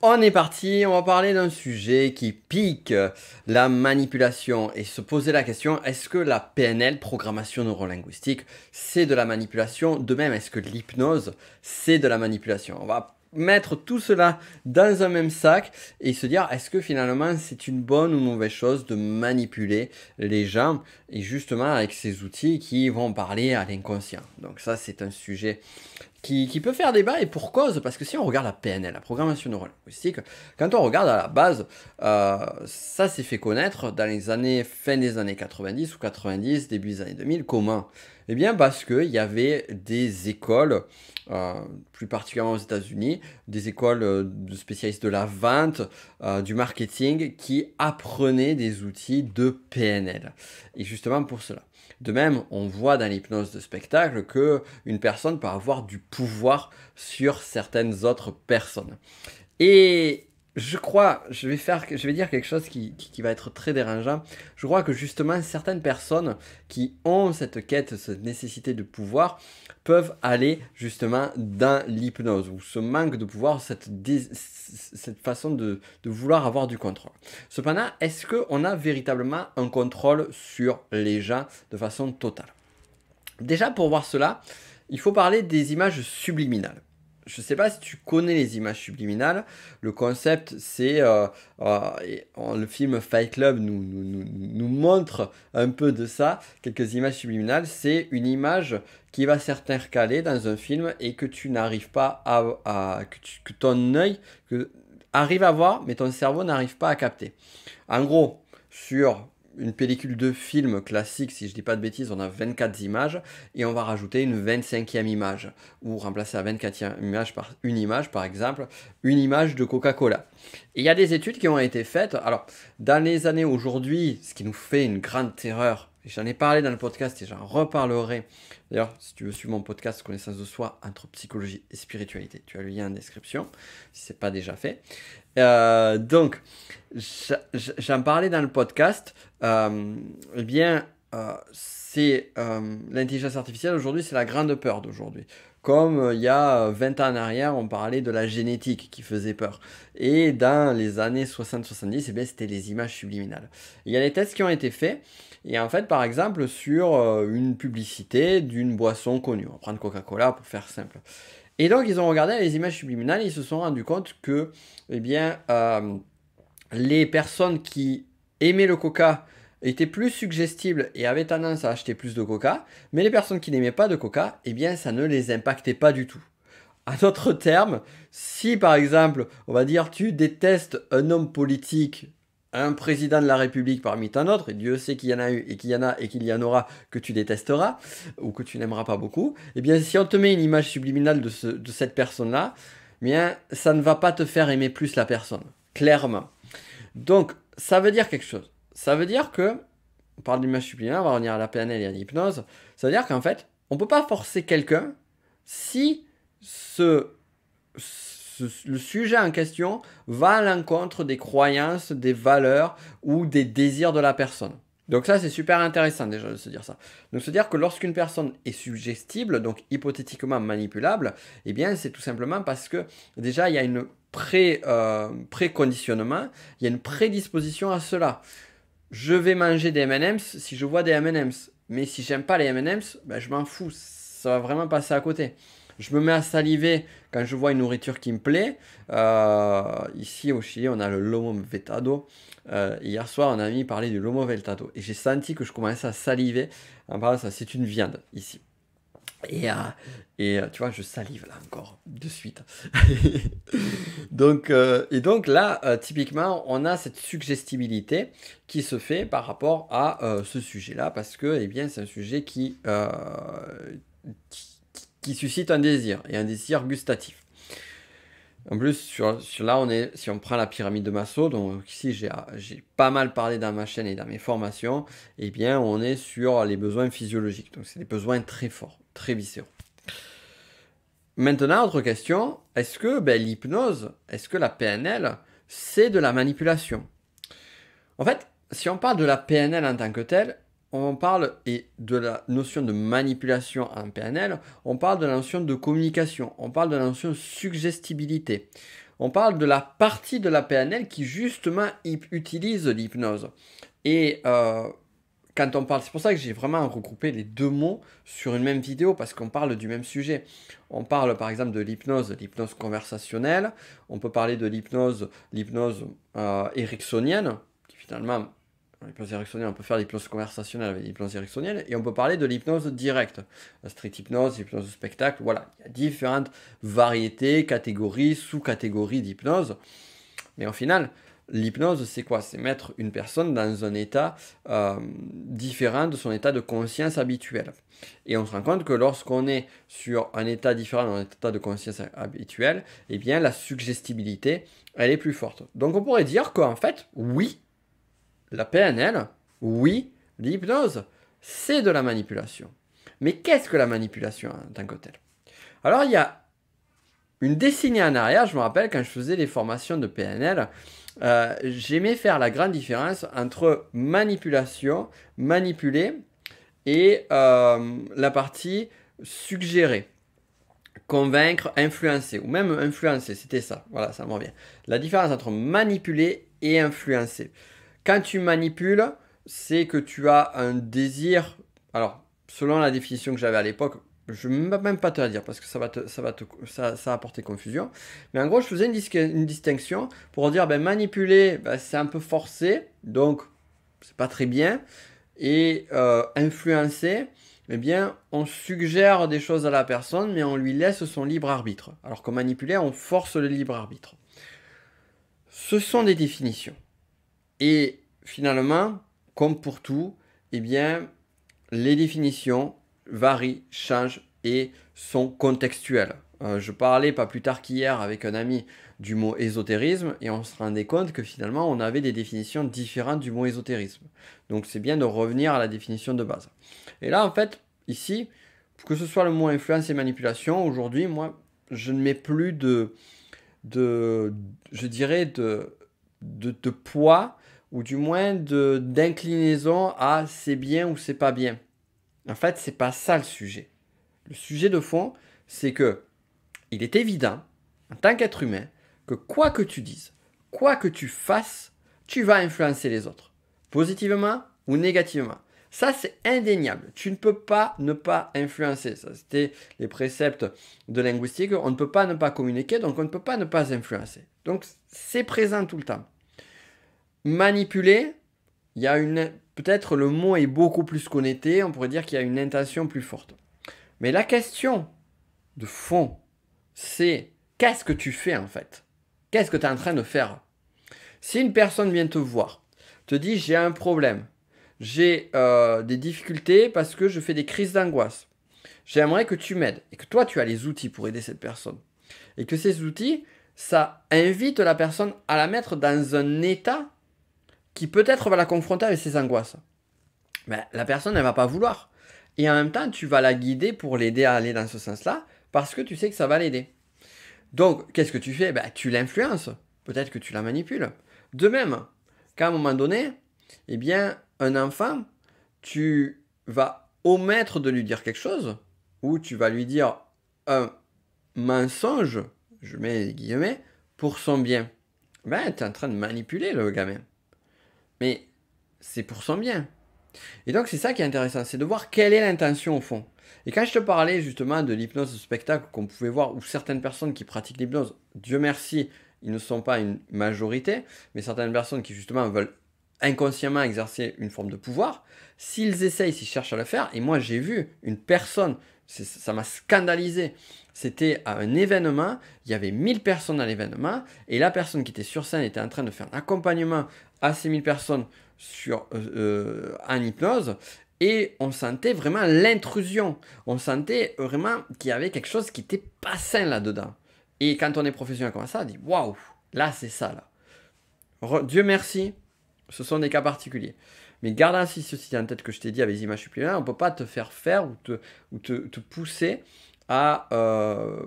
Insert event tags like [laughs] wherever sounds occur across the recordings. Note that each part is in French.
On est parti, on va parler d'un sujet qui pique la manipulation et se poser la question est-ce que la PNL, programmation neurolinguistique, c'est de la manipulation De même, est-ce que l'hypnose, c'est de la manipulation On va mettre tout cela dans un même sac et se dire est-ce que finalement c'est une bonne ou mauvaise chose de manipuler les gens et justement avec ces outils qui vont parler à l'inconscient. Donc ça c'est un sujet qui, peut faire débat et pour cause, parce que si on regarde la PNL, la programmation neurolinguistique, quand on regarde à la base, euh, ça s'est fait connaître dans les années, fin des années 90 ou 90, début des années 2000, comment eh bien parce qu'il y avait des écoles, euh, plus particulièrement aux États-Unis, des écoles euh, de spécialistes de la vente, euh, du marketing, qui apprenaient des outils de PNL. Et justement pour cela. De même, on voit dans l'hypnose de spectacle que une personne peut avoir du pouvoir sur certaines autres personnes. Et je crois, je vais, faire, je vais dire quelque chose qui, va être très dérangeant. Je crois que justement, certaines personnes qui ont cette quête, cette nécessité de pouvoir, peuvent aller justement dans l'hypnose, ou ce manque de pouvoir, cette, façon de, de vouloir avoir du contrôle. Cependant, est-ce qu'on a véritablement un contrôle sur les gens de façon totale Déjà, pour voir cela, il faut parler des images subliminales je ne sais pas si tu connais les images subliminales. Le concept, c'est euh, euh, le film Fight Club nous, nous, montre un peu de ça. Quelques images subliminales, c'est une image qui va s'intercaler dans un film et que tu n'arrives pas à, que, ton œil arrive à voir, mais ton cerveau n'arrive pas à capter. En gros, sur une pellicule de film classique, si je dis pas de bêtises, on a 24 images et on va rajouter une 25e image ou remplacer la 24e image par une image, par exemple, une image de Coca-Cola. Et il y a des études qui ont été faites. Alors, dans les années aujourd'hui, ce qui nous fait une grande terreur J'en ai parlé dans le podcast et j'en reparlerai. D'ailleurs, si tu veux suivre mon podcast Connaissance de soi entre psychologie et spiritualité, tu as le lien en description si ce n'est pas déjà fait. Euh, donc, j'en parlais dans le podcast. Euh, eh bien, euh, c'est l'intelligence artificielle aujourd'hui, c'est la grande peur d'aujourd'hui comme il y a 20 ans en arrière, on parlait de la génétique qui faisait peur. Et dans les années 60-70, eh c'était les images subliminales. Il y a des tests qui ont été faits et en fait, par exemple, sur euh, une publicité d'une boisson connue, on va prendre Coca-Cola pour faire simple. Et donc, ils ont regardé les images subliminales et ils se sont rendus compte que, eh bien, euh, les personnes qui aimaient le Coca étaient plus suggestibles et avaient tendance à acheter plus de Coca, mais les personnes qui n'aimaient pas de Coca, eh bien, ça ne les impactait pas du tout. À d'autres termes, si par exemple, on va dire, tu détestes un homme politique un président de la République parmi tant d'autres, et Dieu sait qu'il y en a eu, et qu'il y en a, et qu'il y en aura que tu détesteras, ou que tu n'aimeras pas beaucoup, eh bien, si on te met une image subliminale de, cette personne-là, eh bien, ça ne va pas te faire aimer plus la personne, clairement. Donc, ça veut dire quelque chose. Ça veut dire que, on parle d'image subliminale, on va revenir à la PNL et à l'hypnose, ça veut dire qu'en fait, on peut pas forcer quelqu'un si ce le sujet en question va à l'encontre des croyances, des valeurs ou des désirs de la personne. Donc ça, c'est super intéressant déjà de se dire ça. Donc se dire que lorsqu'une personne est suggestible, donc hypothétiquement manipulable, eh bien c'est tout simplement parce que déjà il y a une pré, euh, préconditionnement, il y a une prédisposition à cela. Je vais manger des M&M's si je vois des M&M's, mais si j'aime pas les M&M's, ben, je m'en fous, ça va vraiment passer à côté. Je me mets à saliver quand je vois une nourriture qui me plaît. Euh, ici au Chili, on a le lomo vetado. Euh, hier soir, a ami parlait du lomo vetado. Et j'ai senti que je commençais à saliver en parlant de ça. C'est une viande ici. Et, euh, et tu vois, je salive là encore, de suite. [laughs] donc, et donc là, typiquement, on a cette suggestibilité qui se fait par rapport à ce sujet-là, parce que eh bien, c'est un sujet qui qui suscite un désir et un désir gustatif. En plus, sur, là, on est, si on prend la pyramide de Maslow, donc ici j'ai pas mal parlé dans ma chaîne et dans mes formations, eh bien on est sur les besoins physiologiques. Donc c'est des besoins très forts, très viscéraux. Maintenant, autre question, est-ce que ben, l'hypnose, est-ce que la PNL, c'est de la manipulation En fait, si on parle de la PNL en tant que telle, on parle et de la notion de manipulation en PNL, on parle de la notion de communication, on parle de la notion de suggestibilité. On parle de la partie de la PNL qui justement utilise l'hypnose. Et euh, quand on parle, c'est pour ça que j'ai vraiment regroupé les deux mots sur une même vidéo parce qu'on parle du même sujet. On parle par exemple de l'hypnose, l'hypnose conversationnelle. On peut parler de l'hypnose, l'hypnose euh, ericksonienne, qui finalement L'hypnose directionnelle, on peut faire l'hypnose conversationnelle avec l'hypnose directionnelle et on peut parler de l'hypnose directe. street hypnose, l'hypnose spectacle, voilà. Il y a différentes variétés, catégories, sous-catégories d'hypnose. Mais au final, l'hypnose, c'est quoi C'est mettre une personne dans un état euh, différent de son état de conscience habituel. Et on se rend compte que lorsqu'on est sur un état différent d'un état de conscience habituel, eh bien, la suggestibilité, elle est plus forte. Donc on pourrait dire qu'en fait, oui, la PNL, oui, l'hypnose, c'est de la manipulation. Mais qu'est-ce que la manipulation en tant que telle Alors il y a une décennie en arrière, je me rappelle quand je faisais les formations de PNL, euh, j'aimais faire la grande différence entre manipulation, manipuler et euh, la partie suggérer, convaincre, influencer, ou même influencer, c'était ça, voilà, ça me revient. La différence entre manipuler et influencer. Quand tu manipules, c'est que tu as un désir. Alors, selon la définition que j'avais à l'époque, je ne vais même pas te la dire parce que ça va, te, ça va te, ça, ça apporter confusion. Mais en gros, je faisais une, une distinction pour dire ben, manipuler, ben, c'est un peu forcé, donc c'est pas très bien. Et euh, influencer, eh bien, on suggère des choses à la personne, mais on lui laisse son libre arbitre. Alors que manipuler, on force le libre arbitre. Ce sont des définitions. Et finalement, comme pour tout, eh bien, les définitions varient, changent et sont contextuelles. Euh, je parlais pas plus tard qu'hier avec un ami du mot ésotérisme et on se rendait compte que finalement on avait des définitions différentes du mot ésotérisme. Donc c'est bien de revenir à la définition de base. Et là en fait, ici, que ce soit le mot influence et manipulation, aujourd'hui moi je ne mets plus de, de je dirais de, de poids ou du moins de d'inclinaison à c'est bien ou c'est pas bien. En fait, c'est pas ça le sujet. Le sujet de fond, c'est que il est évident, en tant qu'être humain, que quoi que tu dises, quoi que tu fasses, tu vas influencer les autres, positivement ou négativement. Ça, c'est indéniable. Tu ne peux pas ne pas influencer. Ça, c'était les préceptes de linguistique. On ne peut pas ne pas communiquer, donc on ne peut pas ne pas influencer. Donc, c'est présent tout le temps manipuler, il y a une peut-être le mot est beaucoup plus connecté, on pourrait dire qu'il y a une intention plus forte. Mais la question de fond, c'est qu'est-ce que tu fais en fait Qu'est-ce que tu es en train de faire Si une personne vient te voir, te dit j'ai un problème, j'ai euh, des difficultés parce que je fais des crises d'angoisse, j'aimerais que tu m'aides et que toi tu as les outils pour aider cette personne. Et que ces outils, ça invite la personne à la mettre dans un état qui peut-être va la confronter avec ses angoisses. Mais la personne, elle va pas vouloir. Et en même temps, tu vas la guider pour l'aider à aller dans ce sens-là, parce que tu sais que ça va l'aider. Donc, qu'est-ce que tu fais ben, Tu l'influences. Peut-être que tu la manipules. De même, qu'à un moment donné, eh bien, un enfant, tu vas omettre de lui dire quelque chose, ou tu vas lui dire un mensonge, je mets guillemets, pour son bien. Ben, tu es en train de manipuler le gamin. Mais c'est pour son bien. Et donc c'est ça qui est intéressant, c'est de voir quelle est l'intention au fond. Et quand je te parlais justement de l'hypnose de spectacle qu'on pouvait voir, où certaines personnes qui pratiquent l'hypnose, Dieu merci, ils ne sont pas une majorité, mais certaines personnes qui justement veulent inconsciemment exercer une forme de pouvoir, s'ils essayent, s'ils cherchent à le faire, et moi j'ai vu une personne, ça m'a scandalisé, c'était à un événement, il y avait 1000 personnes à l'événement, et la personne qui était sur scène était en train de faire un accompagnement à ces personnes sur euh, euh, en hypnose et on sentait vraiment l'intrusion. On sentait vraiment qu'il y avait quelque chose qui était pas sain là-dedans. Et quand on est professionnel comme ça, on dit waouh, là c'est ça là. Dieu merci, ce sont des cas particuliers. Mais garde ainsi ceci en tête que je t'ai dit avec les images supplémentaires, on ne peut pas te faire faire ou te, te, pousser à euh,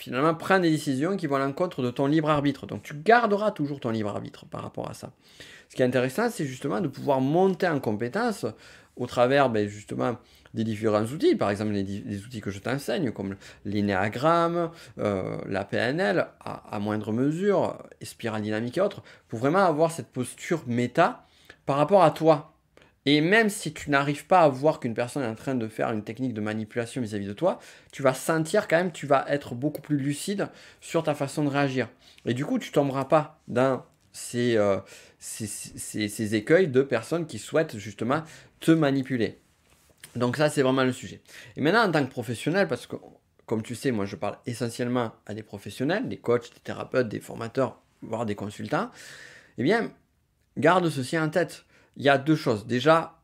finalement, prends des décisions qui vont à l'encontre de ton libre arbitre. Donc tu garderas toujours ton libre arbitre par rapport à ça. Ce qui est intéressant, c'est justement de pouvoir monter en compétence au travers ben, justement des différents outils, par exemple les, outils que je t'enseigne, comme l'inéagramme, euh, la PNL, à, moindre mesure, et spirale dynamique et autres, pour vraiment avoir cette posture méta par rapport à toi, et même si tu n'arrives pas à voir qu'une personne est en train de faire une technique de manipulation vis-à-vis de toi, tu vas sentir quand même, tu vas être beaucoup plus lucide sur ta façon de réagir. Et du coup, tu tomberas pas dans euh, ces, ces, ces écueils de personnes qui souhaitent justement te manipuler. Donc ça, c'est vraiment le sujet. Et maintenant, en tant que professionnel, parce que comme tu sais, moi, je parle essentiellement à des professionnels, des coachs, des thérapeutes, des formateurs, voire des consultants, eh bien, garde ceci en tête il y a deux choses. Déjà,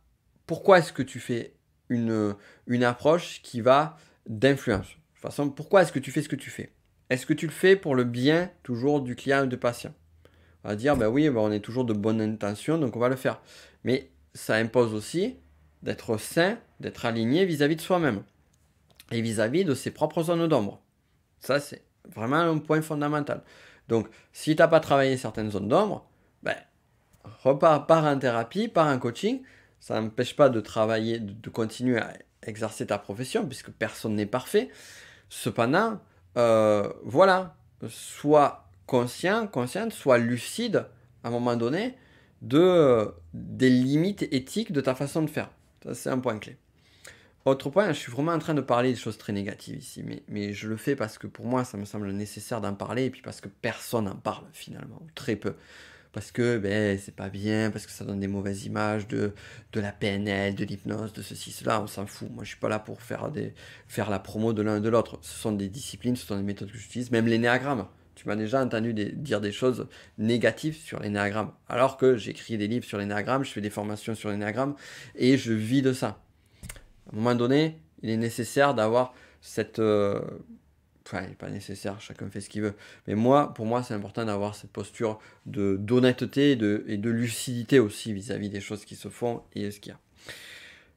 pourquoi est-ce que tu fais une, une approche qui va d'influence De toute façon, pourquoi est-ce que tu fais ce que tu fais Est-ce que tu le fais pour le bien toujours du client ou du patient On va dire, ben oui, ben on est toujours de bonne intention, donc on va le faire. Mais ça impose aussi d'être sain, d'être aligné vis-à-vis de soi-même et vis-à-vis -vis de ses propres zones d'ombre. Ça, c'est vraiment un point fondamental. Donc, si tu n'as pas travaillé certaines zones d'ombre, ben, Repart par en thérapie, par un coaching. Ça n'empêche pas de travailler, de, continuer à exercer ta profession, puisque personne n'est parfait. Cependant, euh, voilà, sois conscient, consciente, sois lucide à un moment donné de, des limites éthiques de ta façon de faire. Ça, c'est un point clé. Autre point, je suis vraiment en train de parler des choses très négatives ici, mais, mais je le fais parce que pour moi, ça me semble nécessaire d'en parler, et puis parce que personne n'en parle finalement, ou très peu parce que ben, c'est pas bien, parce que ça donne des mauvaises images de, de la PNL, de l'hypnose, de ceci, cela, on s'en fout. Moi, je suis pas là pour faire, des, faire la promo de l'un et de l'autre. Ce sont des disciplines, ce sont des méthodes que j'utilise, même l'énéagramme. Tu m'as déjà entendu dire des choses négatives sur l'énéagramme, alors que j'écris des livres sur l'énéagramme, je fais des formations sur l'énéagramme, et je vis de ça. À un moment donné, il est nécessaire d'avoir cette... Euh, enfin, il n'est pas nécessaire, chacun fait ce qu'il veut. Mais moi, pour moi, c'est important d'avoir cette posture de, d'honnêteté et de, et de lucidité aussi vis-à-vis des choses qui se font et ce qu'il y a.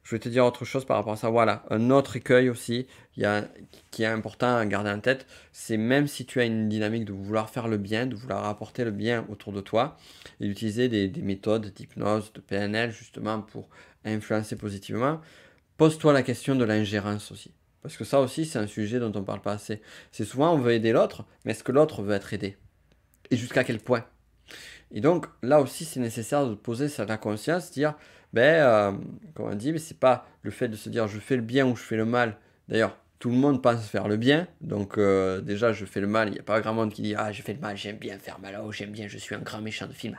Je vais te dire autre chose par rapport à ça. Voilà, un autre écueil aussi il y a, qui est important à garder en tête, c'est même si tu as une dynamique de vouloir faire le bien, de vouloir apporter le bien autour de toi, et d'utiliser des méthodes d'hypnose, de PNL justement pour influencer positivement, pose-toi la question de l'ingérence aussi. Parce que ça aussi, c'est un sujet dont on parle pas assez. C'est souvent, on veut aider l'autre, mais est-ce que l'autre veut être aidé Et jusqu'à quel point Et donc, là aussi, c'est nécessaire de poser ça la conscience, dire, ben, euh, comme on dit, mais c'est pas le fait de se dire je fais le bien ou je fais le mal. D'ailleurs, tout le monde pense faire le bien, donc euh, déjà, je fais le mal, il n'y a pas grand monde qui dit, ah, je fais le mal, j'aime bien faire mal, oh, j'aime bien, je suis un grand méchant de film.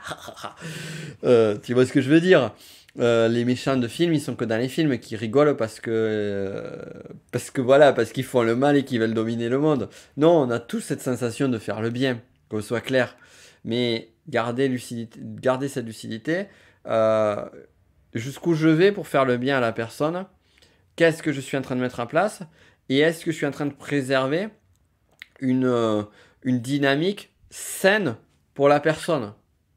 Euh, tu vois ce que je veux dire euh, les méchants de films, ils sont que dans les films qui rigolent euh, parce que voilà, parce qu'ils font le mal et qu'ils veulent dominer le monde. Non, on a tous cette sensation de faire le bien, qu'on soit clair. Mais garder lucidité, garder cette lucidité. Euh, jusqu'où je vais pour faire le bien à la personne Qu'est-ce que je suis en train de mettre en place Et est-ce que je suis en train de préserver une dynamique saine pour la personne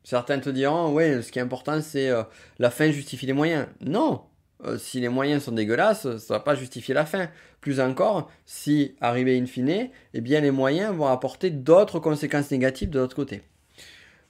Certains te diront, ouais, ce qui est important, c'est euh, la fin justifie les moyens. Non, euh, si les moyens sont dégueulasses, ça va pas justifier la fin. Plus encore, si arrivé in fine, eh bien les moyens vont apporter d'autres conséquences négatives de l'autre côté.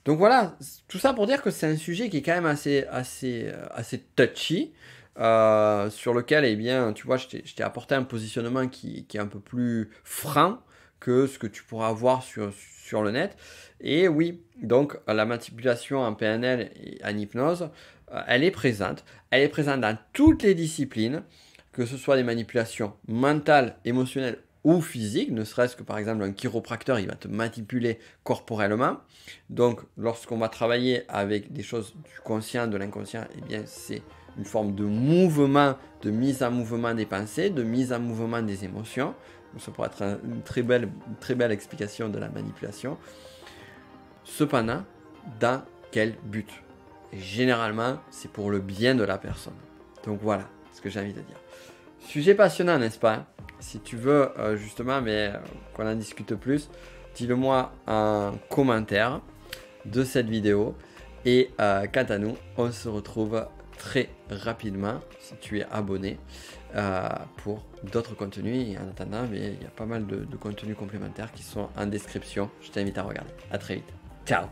Donc voilà, tout ça pour dire que c'est un sujet qui est quand même assez, assez, euh, assez touchy, sur lequel, eh bien, tu vois, je t'ai apporté un positionnement qui, est un peu plus franc, que ce que tu pourras voir sur, sur le net. Et oui, donc la manipulation en PNL et en hypnose, euh, elle est présente. Elle est présente dans toutes les disciplines, que ce soit des manipulations mentales, émotionnelles ou physiques, ne serait-ce que par exemple un chiropracteur, il va te manipuler corporellement. Donc lorsqu'on va travailler avec des choses du conscient, de l'inconscient, et eh bien c'est une forme de mouvement, de mise en mouvement des pensées, de mise en mouvement des émotions. Ça pourrait être une très belle, très belle explication de la manipulation. Cependant, dans quel but généralement, c'est pour le bien de la personne. Donc voilà ce que j'ai envie de dire. Sujet passionnant, n'est-ce pas Si tu veux euh, justement mais euh, qu'on en discute plus, dis-le moi en commentaire de cette vidéo. Et euh, quant à nous, on se retrouve très rapidement si tu es abonné euh, pour d'autres contenus. Et en attendant, mais il y a pas mal de, de contenus complémentaires qui sont en description. Je t'invite à regarder. À très vite. Ciao